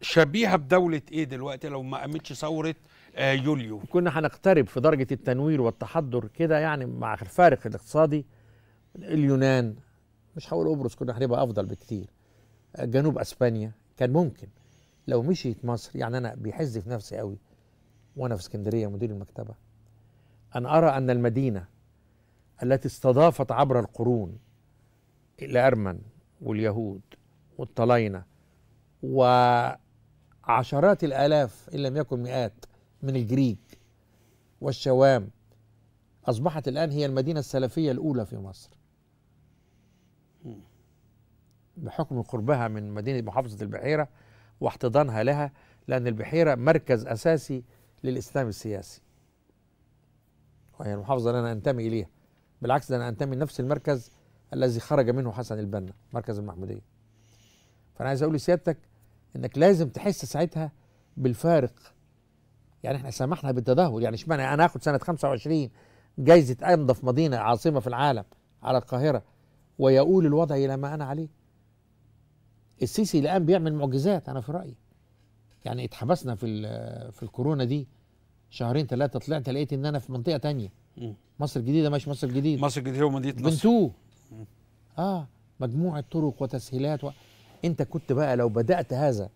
شبيهه بدوله ايه دلوقتي لو ما قامتش ثوره آه، يوليو كنا هنقترب في درجه التنوير والتحضر كده يعني مع الفارق الاقتصادي اليونان مش هقول قبرص كنا هنبقى افضل بكتير آه، جنوب اسبانيا كان ممكن لو مشيت مصر يعني انا بيحز في نفسي قوي وانا في اسكندريه مدير المكتبه ان ارى ان المدينه التي استضافت عبر القرون الارمن واليهود والطلاينه و عشرات الآلاف إن لم يكن مئات من الجريج والشوام أصبحت الآن هي المدينة السلفية الأولى في مصر بحكم قربها من مدينة محافظة البحيرة واحتضانها لها لأن البحيرة مركز أساسي للإسلام السياسي وهي المحافظة اللي أنا أنتمي إليها بالعكس ده أنا أنتمي لنفس المركز الذي خرج منه حسن البنا مركز المحمودية فأنا عايز أقول لسيادتك انك لازم تحس ساعتها بالفارق يعني احنا سمحنا بالتدهور يعني اشمعنى انا اخد سنه 25 جايزه انظف مدينه عاصمه في العالم على القاهره ويقول الوضع الى ما انا عليه السيسي الان بيعمل معجزات انا في رايي يعني اتحبسنا في في الكورونا دي شهرين ثلاثه طلعت لقيت ان انا في منطقه تانية مصر الجديده مش مصر الجديده مصر الجديده ومدينه نصر بنتو اه مجموعه طرق وتسهيلات و... انت كنت بقى لو بدأت هذا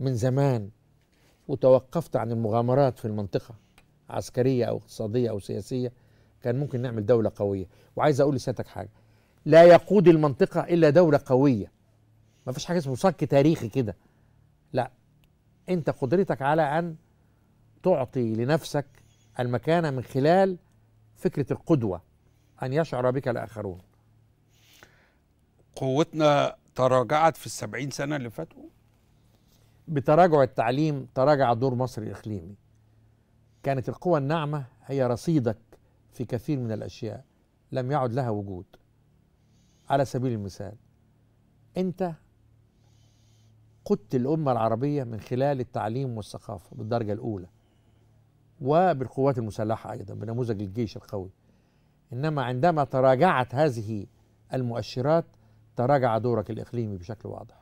من زمان وتوقفت عن المغامرات في المنطقة عسكرية أو اقتصادية أو سياسية كان ممكن نعمل دولة قوية وعايز أقول لسيادتك حاجة لا يقود المنطقة إلا دولة قوية ما فيش حاجة اسمه صك تاريخي كده لا أنت قدرتك على أن تعطي لنفسك المكانة من خلال فكرة القدوة أن يشعر بك الآخرون قوتنا تراجعت في السبعين سنة اللي فاتوا بتراجع التعليم تراجع دور مصر الإقليمي كانت القوى الناعمة هي رصيدك في كثير من الأشياء لم يعد لها وجود على سبيل المثال أنت قدت الأمة العربية من خلال التعليم والثقافة بالدرجة الأولى وبالقوات المسلحة أيضا بنموذج الجيش القوي إنما عندما تراجعت هذه المؤشرات تراجع دورك الإقليمي بشكل واضح